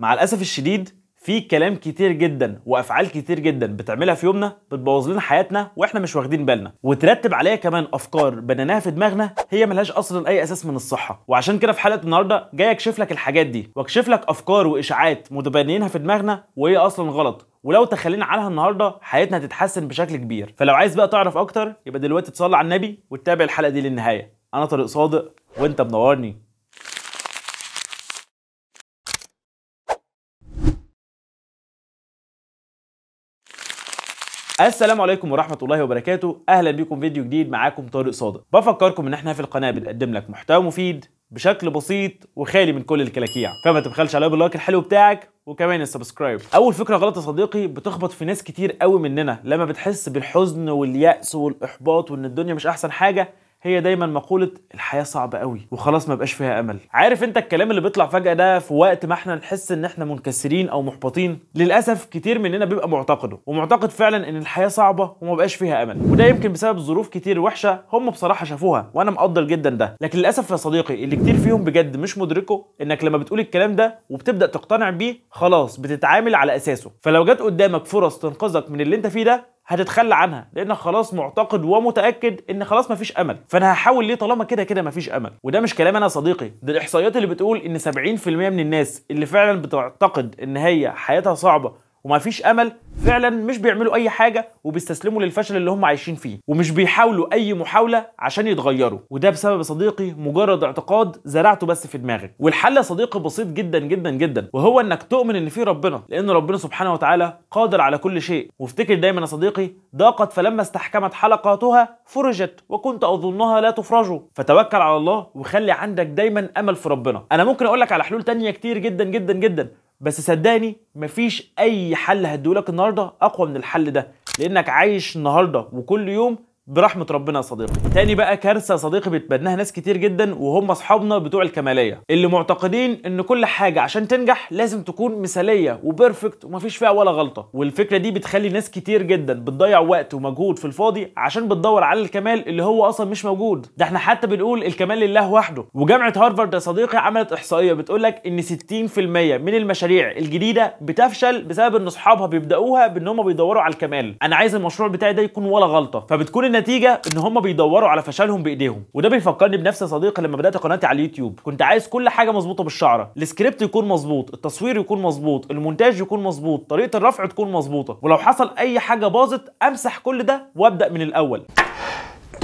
مع الاسف الشديد في كلام كتير جدا وافعال كتير جدا بتعملها في يومنا بتبوظ لنا حياتنا واحنا مش واخدين بالنا وترتب عليها كمان افكار بنيناها في دماغنا هي ملهاش اصلا اي اساس من الصحه وعشان كده في حلقه النهارده جاي اكشف لك الحاجات دي واكشف لك افكار واشاعات متبنيينها في دماغنا وهي اصلا غلط ولو تخلينا عنها النهارده حياتنا هتتحسن بشكل كبير فلو عايز بقى تعرف اكتر يبقى دلوقتي تصلي على النبي وتتابع الحلقه دي للنهايه انا طارق صادق وانت منورني السلام عليكم ورحمه الله وبركاته اهلا بكم فيديو جديد معاكم طارق صادق بفكركم ان احنا في القناه بنقدم لك محتوى مفيد بشكل بسيط وخالي من كل الكلاكيع فما تبخلش عليا باللايك الحلو بتاعك وكمان السبسكرايب اول فكره غلط يا صديقي بتخبط في ناس كتير قوي مننا لما بتحس بالحزن والياس والاحباط وان الدنيا مش احسن حاجه هي دايما مقوله الحياه صعبه قوي وخلاص ما بقاش فيها امل عارف انت الكلام اللي بيطلع فجاه ده في وقت ما احنا نحس ان احنا منكسرين او محبطين للاسف كتير مننا بيبقى معتقده ومعتقد فعلا ان الحياه صعبه وما بقاش فيها امل وده يمكن بسبب ظروف كتير وحشه هم بصراحه شافوها وانا مقدر جدا ده لكن للاسف يا صديقي اللي كتير فيهم بجد مش مدركه انك لما بتقول الكلام ده وبتبدا تقتنع بيه خلاص بتتعامل على اساسه فلو جت قدامك فرص تنقذك من اللي انت فيه ده هتتخلى عنها لان خلاص معتقد ومتاكد ان خلاص مفيش امل فانا هحاول ليه طالما كده كده مفيش امل وده مش كلام انا يا صديقي ده الاحصائيات اللي بتقول ان 70% من الناس اللي فعلا بتعتقد ان هي حياتها صعبه وما فيش امل فعلا مش بيعملوا اي حاجه وبيستسلموا للفشل اللي هم عايشين فيه ومش بيحاولوا اي محاوله عشان يتغيروا وده بسبب صديقي مجرد اعتقاد زرعته بس في دماغك والحل يا صديقي بسيط جدا جدا جدا وهو انك تؤمن ان في ربنا لان ربنا سبحانه وتعالى قادر على كل شيء وافتكر دايما يا صديقي ضاقت فلما استحكمت حلقاتها فرجت وكنت اظنها لا تفرج فتوكل على الله وخلي عندك دايما امل في ربنا انا ممكن اقول لك على حلول تانية كتير جدا جدا جدا بس صدقني مفيش اي حل هديهولك النهارده اقوى من الحل ده لانك عايش النهارده وكل يوم برحمه ربنا يا صديقي تاني بقى كارثه يا صديقي بيتبناها ناس كتير جدا وهم اصحابنا بتوع الكماليه اللي معتقدين ان كل حاجه عشان تنجح لازم تكون مثاليه وبيرفكت ومفيش فيها ولا غلطه والفكره دي بتخلي ناس كتير جدا بتضيع وقت ومجهود في الفاضي عشان بتدور على الكمال اللي هو اصلا مش موجود ده احنا حتى بنقول الكمال لله وحده وجامعه هارفارد يا صديقي عملت احصائيه بتقول لك ان 60% من المشاريع الجديده بتفشل بسبب ان اصحابها بيبداوها بان هم بيدوروا على الكمال انا عايز المشروع بتاعي ده يكون ولا غلطه فبتكون النتيجه ان هم بيدوروا على فشلهم بايديهم وده بيفكرني بنفس يا صديقي لما بدات قناتي على اليوتيوب كنت عايز كل حاجه مظبوطه بالشعره السكريبت يكون مظبوط التصوير يكون مظبوط المونتاج يكون مظبوط طريقه الرفع تكون مظبوطه ولو حصل اي حاجه باظت امسح كل ده وابدا من الاول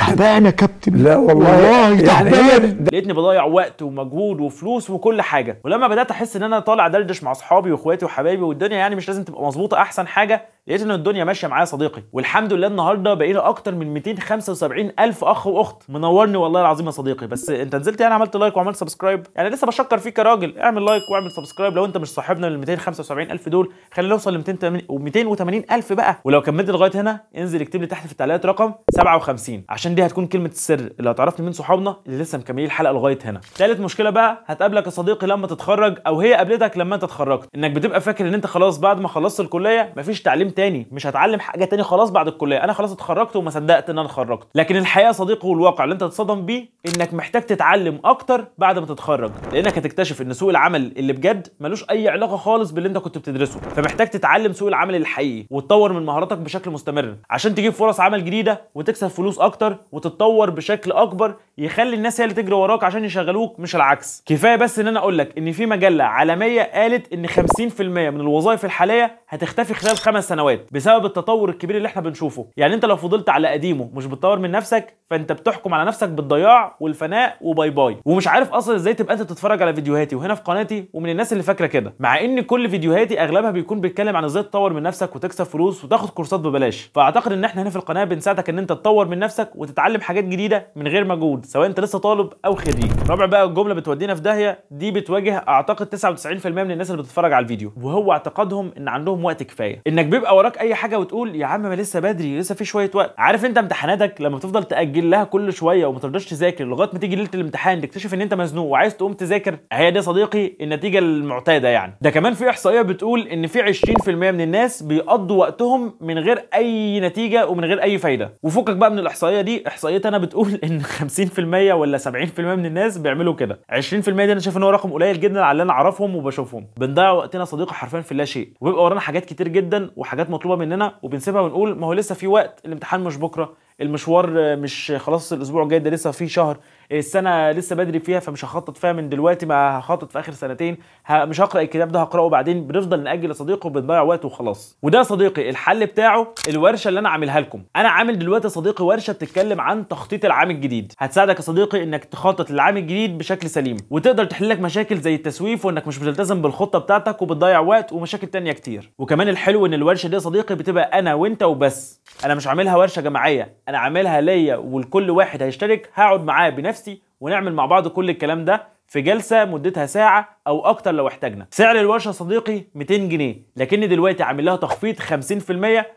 تعبان يا كابتن لا والله والله يعني تعبان لقيتني بضيع وقت ومجهود وفلوس وكل حاجه ولما بدات احس ان انا طالع دردش مع اصحابي واخواتي وحبايبي والدنيا يعني مش لازم تبقى مظبوطه احسن حاجه لقيت ان الدنيا ماشيه معايا صديقي والحمد لله النهارده بقينا اكتر من 275 الف اخ واخت منورني والله العظيم يا صديقي بس انت نزلت يعني عملت لايك وعملت سبسكرايب يعني لسه بشكر فيك يا راجل اعمل لايك واعمل سبسكرايب لو انت مش صاحبنا لل 275 الف دول خلينا نوصل ل 280 الف بقى ولو كملت لغايه هنا انزل اكتب لي تحت في التعليقات رقم 57 عشان عشان دي هتكون كلمه السر اللي هتعرفني من صحابنا اللي لسه مكملين الحلقه لغايه هنا ثالث مشكله بقى هتقابلك يا صديقي لما تتخرج او هي قابلتك لما انت اتخرجت انك بتبقى فاكر ان انت خلاص بعد ما خلصت الكليه مفيش تعليم تاني مش هتعلم حاجه تاني خلاص بعد الكليه انا خلاص اتخرجت وما صدقت ان انا اتخرجت لكن الحقيقه صديقي والواقع اللي انت تتصدم بيه انك محتاج تتعلم اكتر بعد ما تتخرج لانك هتكتشف ان سوق العمل اللي بجد ملوش اي علاقه خالص باللي انت كنت بتدرسه فمحتاج تتعلم سوق العمل الحقيقي وتطور من مهاراتك بشكل مستمر عشان تجيب فرص عمل جديده وتكسب فلوس اكتر وتتطور بشكل اكبر يخلي الناس هي اللي تجري وراك عشان يشغلوك مش العكس كفايه بس ان انا اقول لك ان في مجله عالميه قالت ان 50% من الوظائف الحاليه هتختفي خلال خمس سنوات بسبب التطور الكبير اللي احنا بنشوفه يعني انت لو فضلت على قديمه مش بتطور من نفسك فانت بتحكم على نفسك بالضياع والفناء وباي باي ومش عارف اصلا ازاي تبقى انت تتفرج على فيديوهاتي وهنا في قناتي ومن الناس اللي فاكره كده مع ان كل فيديوهاتي اغلبها بيكون بيتكلم عن ازاي تطور من نفسك وتكسب فلوس وتاخد كورسات ببلاش فاعتقد ان احنا هنا في القناه بنساعدك ان انت تطور من نفسك وتتعلم حاجات جديده من غير مجهود سواء انت لسه طالب او خريج رابع بقى الجمله بتودينا في داهيه دي بتواجه اعتقد 99% من الناس اللي بتتفرج على الفيديو وهو اعتقادهم ان عندهم وقت كفايه انك بيبقى وراك اي حاجه وتقول يا عم ما لسه بدري لسه في شويه وقت عارف انت امتحاناتك لما بتفضل تاجل تسجل لها كل شويه وما ترضاش تذاكر لغايه ما تيجي ليله الامتحان تكتشف ان انت مزنوق وعايز تقوم تذاكر هي دي صديقي النتيجه المعتاده يعني ده كمان في احصائيه بتقول ان في 20% من الناس بيقضوا وقتهم من غير اي نتيجه ومن غير اي فايده وفكك بقى من الاحصائيه دي احصائيتي انا بتقول ان 50% ولا 70% من الناس بيعملوا كده 20% دي انا شايف ان هو رقم قليل جدا على اللي انا اعرفهم وبشوفهم بنضيع وقتنا صديقي حرفيا في لا شيء وبيبقى ورانا حاجات كتير جدا وحاجات مطلوبه مننا وبنسيبها ونقول ما هو لسه في وقت الامتحان مش بكره المشوار مش خلاص الاسبوع الجاي ده لسه في شهر السنه لسه بدري فيها فمش هخطط فيها من دلوقتي ما هخطط في اخر سنتين مش هقرا الكتاب ده هقراه بعدين بنفضل ناجل يا صديقي وبنضيع وقت وخلاص وده يا صديقي الحل بتاعه الورشه اللي انا عاملها لكم انا عامل دلوقتي يا صديقي ورشه بتتكلم عن تخطيط العام الجديد هتساعدك يا صديقي انك تخطط للعام الجديد بشكل سليم وتقدر تحل لك مشاكل زي التسويف وانك مش بتلتزم بالخطه بتاعتك وبتضيع وقت ومشاكل تانية كتير وكمان الحلو ان الورشه دي يا صديقي بتبقى انا وانت وبس انا مش عاملها ورشه جماعيه انا عاملها ليا ولكل واحد هيشترك هقعد معاه بنفس نفسي ونعمل مع بعض كل الكلام ده في جلسه مدتها ساعه او اكتر لو احتاجنا سعر الورشه صديقي 200 جنيه لكني دلوقتي عامل لها تخفيض 50%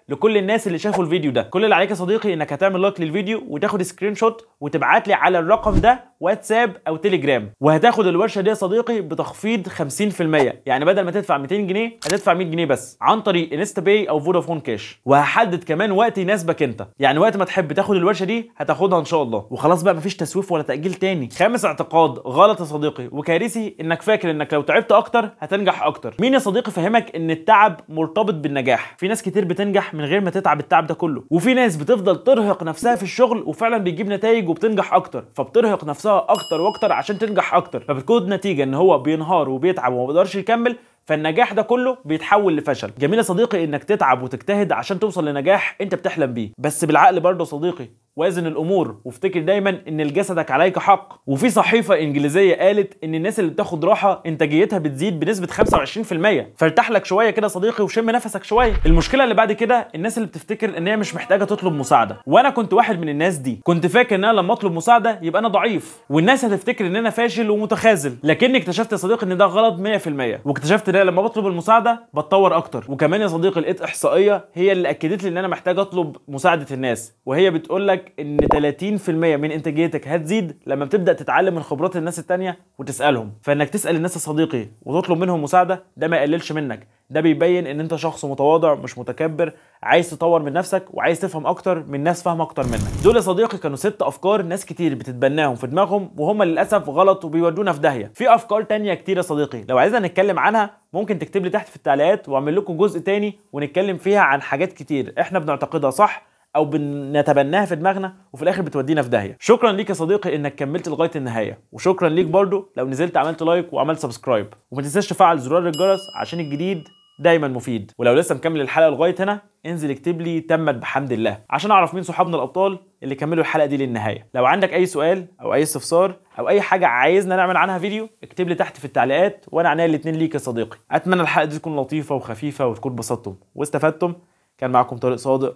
لكل الناس اللي شافوا الفيديو ده كل اللي عليك يا صديقي انك هتعمل لايك للفيديو وتاخد سكرين شوت وتبعت لي على الرقم ده واتساب او تليجرام وهتاخد الورشه دي يا صديقي بتخفيض 50% يعني بدل ما تدفع 200 جنيه هتدفع 100 جنيه بس عن طريق انستا باي او فودافون كاش وهحدد كمان وقت يناسبك انت يعني وقت ما تحب تاخد الورشه دي هتاخدها ان شاء الله وخلاص بقى مفيش تسويف ولا تاجيل تاني خامس اعتقاد غلط يا صديقي وكارثي انك فاكر انك لو تعبت اكتر هتنجح اكتر مين يا صديقي فهمك ان التعب مرتبط بالنجاح في ناس كتير بتنجح من غير ما تتعب التعب ده كله وفي ناس بتفضل ترهق نفسها في الشغل وفعلا بتجيب نتائج وبتنجح اكتر فبترهق نفسها اكتر واكتر عشان تنجح اكتر فبتكون نتيجه ان هو بينهار وبيتعب وما بيقدرش يكمل فالنجاح ده كله بيتحول لفشل جميل يا صديقي انك تتعب وتجتهد عشان توصل لنجاح انت بتحلم بيه بس بالعقل برضه يا صديقي وازن الامور وافتكر دايما ان لجسدك عليك حق وفي صحيفه انجليزيه قالت ان الناس اللي بتاخد راحه انتاجيتها بتزيد بنسبه 25% فارتاح لك شويه كده صديقي وشم نفسك شويه المشكله اللي بعد كده الناس اللي بتفتكر ان هي مش محتاجه تطلب مساعده وانا كنت واحد من الناس دي كنت فاكر ان انا لما اطلب مساعده يبقى انا ضعيف والناس هتفتكر ان انا فاشل ومتخاذل لكني اكتشفت يا صديقي ان ده غلط 100% واكتشفت ان انا لما بطلب المساعده بتطور اكتر وكمان يا صديقي لقيت احصائيه هي اللي اكدت لي ان انا محتاج اطلب مساعده الناس وهي بتقول لك ان 30% من انتاجيتك هتزيد لما بتبدا تتعلم من خبرات الناس التانيه وتسالهم فانك تسال الناس يا صديقي وتطلب منهم مساعده ده ما يقللش منك ده بيبين ان انت شخص متواضع مش متكبر عايز تطور من نفسك وعايز تفهم اكتر من ناس فاهمه اكتر منك دول يا صديقي كانوا ست افكار ناس كتير بتتبناهم في دماغهم وهم للاسف غلط وبيودونا في داهيه في افكار تانية كتير يا صديقي لو عايزنا نتكلم عنها ممكن تكتب لي تحت في التعليقات واعمل لكم جزء تاني ونتكلم فيها عن حاجات كتير احنا بنعتقدها صح او بنتبناها في دماغنا وفي الاخر بتودينا في داهيه شكرا ليك يا صديقي انك كملت لغايه النهايه وشكرا ليك برضو لو نزلت عملت لايك وعملت سبسكرايب وما تنساش تفعل زرار الجرس عشان الجديد دايما مفيد ولو لسه مكمل الحلقه لغايه هنا انزل اكتب لي تمت بحمد الله عشان اعرف مين صحابنا الابطال اللي كملوا الحلقه دي للنهايه لو عندك اي سؤال او اي استفسار او اي حاجه عايزنا نعمل عنها فيديو اكتب لي تحت في التعليقات وانا عينيا الاثنين ليك يا صديقي اتمنى الحلقه دي تكون لطيفه وخفيفه وتكون بسطتم واستفدتم كان معكم طارق صادق